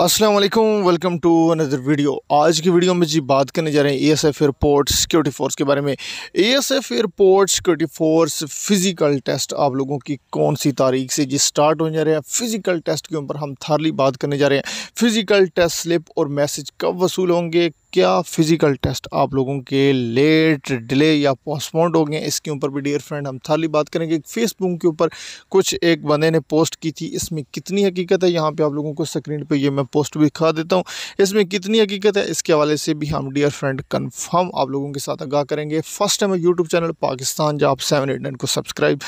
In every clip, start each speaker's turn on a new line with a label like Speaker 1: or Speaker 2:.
Speaker 1: अस्सलाम वालेकुम welcome to another video आज की वीडियो में जी बात करने जा रहे हैं एएसएफ एयरपोर्ट सिक्योरिटी फ़ोर्स के बारे में ASF airport security force physical test आप लोगों की कौन सी तारीख से जी स्टार्ट होने जा रहे हैं फ़िज़िकल टेस्ट के ऊपर हम थारली बात करने जा रहे हैं फ़िज़िकल टेस्ट स्लिप और मैसेज कब वसूल होंगे क्या फ़िज़िकल टेस्ट आप लोगों के लेट डिले या पोस्टपोन्ड हो गए इसके ऊपर भी डियर फ्रेंड हम थाली बात करेंगे फेसबुक के ऊपर कुछ एक बंदे ने पोस्ट की थी इसमें कितनी हकीकत है यहाँ पे आप लोगों को स्क्रीन पे ये मैं पोस्ट भी दिखा देता हूँ इसमें कितनी हकीकत है इसके हवाले से भी हम डियर फ्रेंड कन्फर्म आप लोगों के साथ आगाह करेंगे first time YouTube channel Pakistan जब आप सेवन एट नाइन को सब्सक्राइब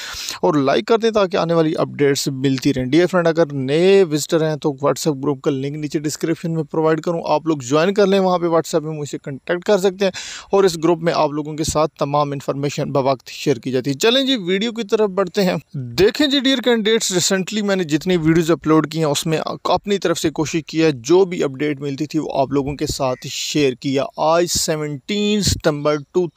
Speaker 1: और लाइक कर दें ताकि आने वाली अपडेट्स मिलती रहें डियर फ्रेंड अगर नए विजिटर हैं तो व्हाट्सअप ग्रुप का लिंक नीचे डिस्क्रिप्शन में प्रोवाइड करूँ आप लोग ज्वाइन कर लें वहाँ पर व्हाट्सएप व्हाट्सएप में मुझसे कंटेक्ट कर सकते हैं और इस ग्रुप में आप लोगों के साथ तमाम इन्फॉर्मेशन बवक्त शेयर की जाती है चलें जी वीडियो की तरफ बढ़ते हैं देखें जी डियर कैंडिडेट्स रिसेंटली मैंने जितनी वीडियोज़ अपलोड की हैं उसमें अपनी तरफ से कोशिश की है जो भी अपडेट मिलती थी वो आप लोगों के साथ शेयर किया आज सेवनटीन सितम्बर टू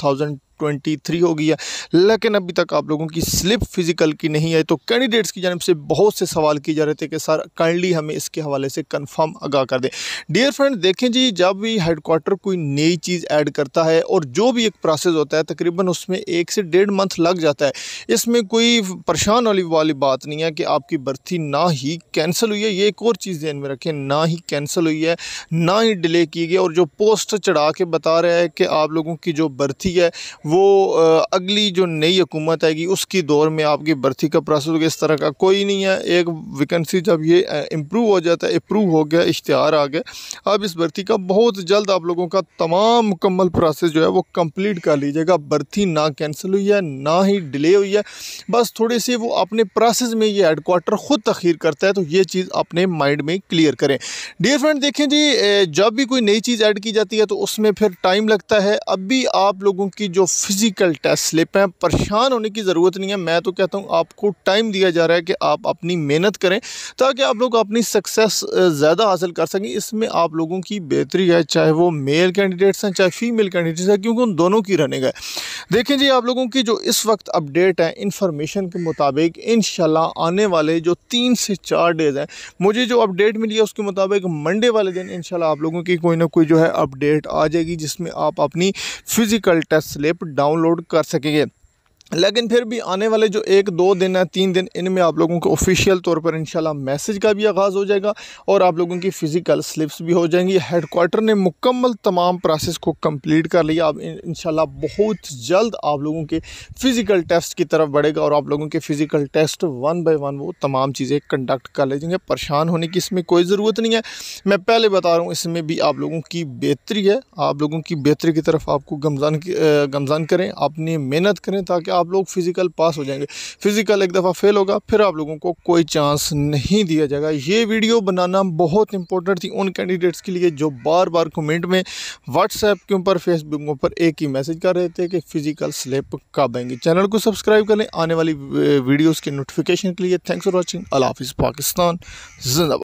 Speaker 1: ट्वेंटी थ्री हो गई है लेकिन अभी तक आप लोगों की स्लिप फिजिकल की नहीं आई तो कैंडिडेट्स की जानब से बहुत से सवाल किए जा रहे थे कि सर काइंडली हमें इसके हवाले से कन्फर्म आगा कर दें डियर फ्रेंड देखें जी जब भी हेडकोार्टर कोई नई चीज़ ऐड करता है और जो भी एक प्रोसेस होता है तकरीबन उसमें एक से डेढ़ मंथ लग जाता है इसमें कोई परेशान वाली वाली बात नहीं है कि आपकी बर्थी ना ही कैंसिल हुई है ये एक और चीज़ ध्यान में रखें ना ही कैंसिल हुई है ना ही डिले की गई और जो पोस्ट चढ़ा के बता रहा है कि आप लोगों की जो बर्थी है वो अगली जो नई हुकूमत आएगी उसकी दौर में आपकी भर्ती का प्रोसेस इस तरह का कोई नहीं है एक वैकेंसी जब ये इम्प्रूव हो जाता है अप्रूव हो गया इश्तहार आ गया अब इस भर्ती का बहुत जल्द आप लोगों का तमाम मुकम्मल प्रोसेस जो है वो कम्प्लीट कर लीजिएगा भर्ती ना कैंसिल हुई है ना ही डिले हुई है बस थोड़े से वो अपने प्रोसेस में ये हेडकोार्टर ख़ुद तखीर करता है तो ये चीज़ अपने माइंड में क्लियर करें डियर फ्रेंड देखें जी जब भी कोई नई चीज़ ऐड की जाती है तो उसमें फिर टाइम लगता है अब भी आप लोगों की जो फ़िज़िकल टेस्ट स्लिप हैं परेशान होने की ज़रूरत नहीं है मैं तो कहता हूँ आपको टाइम दिया जा रहा है कि आप अपनी मेहनत करें ताकि आप लोग अपनी सक्सेस ज़्यादा हासिल कर सकें इसमें आप लोगों की बेहतरी है चाहे वो मेल कैंडिडेट्स हैं चाहे फीमेल कैंडिडेट्स हैं क्योंकि उन दोनों की रनिंग है देखें जी आप लोगों की जो इस वक्त अपडेट है इन्फॉर्मेशन के मुताबिक इन आने वाले जो तीन से चार डेज़ हैं मुझे जो अपडेट मिली है उसके मुताबिक मंडे वाले दिन इन आप लोगों की कोई ना कोई जो है अपडेट आ जाएगी जिसमें आप अपनी फ़िज़िकल टेस्ट स्लिप डाउनलोड कर सकेंगे लेकिन फिर भी आने वाले जो एक दो दिन है तीन दिन इनमें आप लोगों को ऑफिशियल तौर पर इंशाल्लाह मैसेज का भी आगाज़ हो जाएगा और आप लोगों की फ़िज़िकल स्लिप्स भी हो जाएंगी हेड क्वार्टर ने मुकम्मल तमाम प्रोसेस को कंप्लीट कर लिया अब इंशाल्लाह बहुत जल्द आप लोगों के फ़िज़िकल टेस्ट की तरफ बढ़ेगा और आप लोगों के physical test one by one वो तमाम चीज़ें कंडक्ट कर जाएंगे परेशान होने की इसमें कोई ज़रूरत नहीं है मैं पहले बता रहा हूँ इसमें भी आप लोगों की बेहतरी है आप लोगों की बेहतरी की तरफ आपको गमजान गमजान करें अपनी मेहनत करें ताकि आप आप लोग फिज़िकल पास हो जाएंगे फिज़िकल एक दफ़ा फेल होगा फिर आप लोगों को कोई चांस नहीं दिया जाएगा ये वीडियो बनाना बहुत इंपॉर्टेंट थी उन कैंडिडेट्स के लिए जो बार बार कमेंट में व्हाट्सएप के ऊपर फेसबुक के ऊपर एक ही मैसेज कर रहे थे कि फ़िज़िकल स्लिप कब आएंगे चैनल को सब्सक्राइब कर लें आने वाली वीडियोज़ के नोटिफिकेशन के लिए थैंक्स फॉर वॉचिंग अला हाफिज़ पाकिस्तान जिंदाबाद